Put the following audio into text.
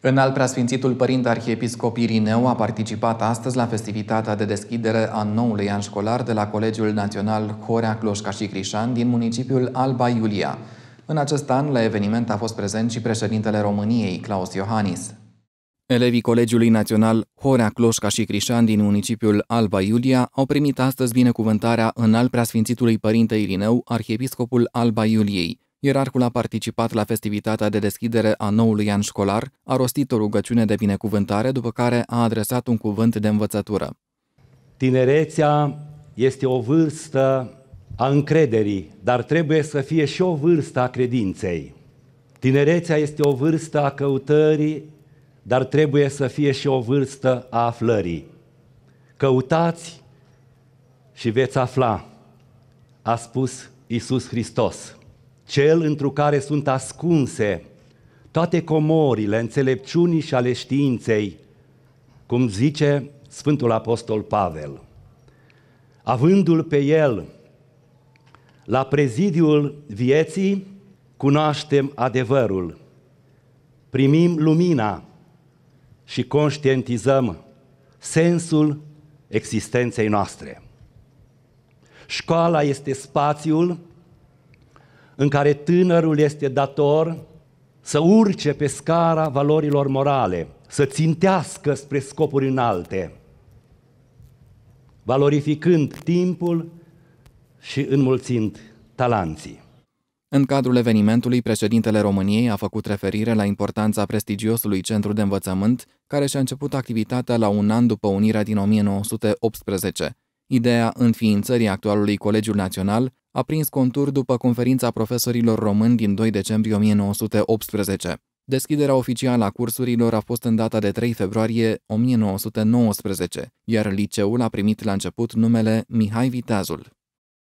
În al preasfințitul Părinte Arhiepiscop Irineu a participat astăzi la festivitatea de deschidere a noului an școlar de la Colegiul Național Horea Cloșca și Crișan din municipiul Alba Iulia. În acest an, la eveniment a fost prezent și președintele României, Claus Iohannis. Elevii Colegiului Național Horea Cloșca și Crișan din municipiul Alba Iulia au primit astăzi binecuvântarea în al preasfințitului Părinte Irineu, Arhiepiscopul Alba Iuliei, Ierarhul a participat la festivitatea de deschidere a noului an școlar, a rostit o rugăciune de binecuvântare, după care a adresat un cuvânt de învățătură. Tinerețea este o vârstă a încrederii, dar trebuie să fie și o vârstă a credinței. Tinerețea este o vârstă a căutării, dar trebuie să fie și o vârstă a aflării. Căutați și veți afla, a spus Isus Hristos cel întru care sunt ascunse toate comorile înțelepciunii și ale științei, cum zice Sfântul Apostol Pavel. Avându-l pe el la prezidiul vieții, cunoaștem adevărul, primim lumina și conștientizăm sensul existenței noastre. Școala este spațiul în care tânărul este dator să urce pe scara valorilor morale, să țintească spre scopuri înalte, valorificând timpul și înmulțind talanții. În cadrul evenimentului, președintele României a făcut referire la importanța prestigiosului centru de învățământ, care și-a început activitatea la un an după unirea din 1918. Ideea înființării actualului Colegiul Național a prins contur după conferința profesorilor români din 2 decembrie 1918. Deschiderea oficială a cursurilor a fost în data de 3 februarie 1919, iar liceul a primit la început numele Mihai Viteazul.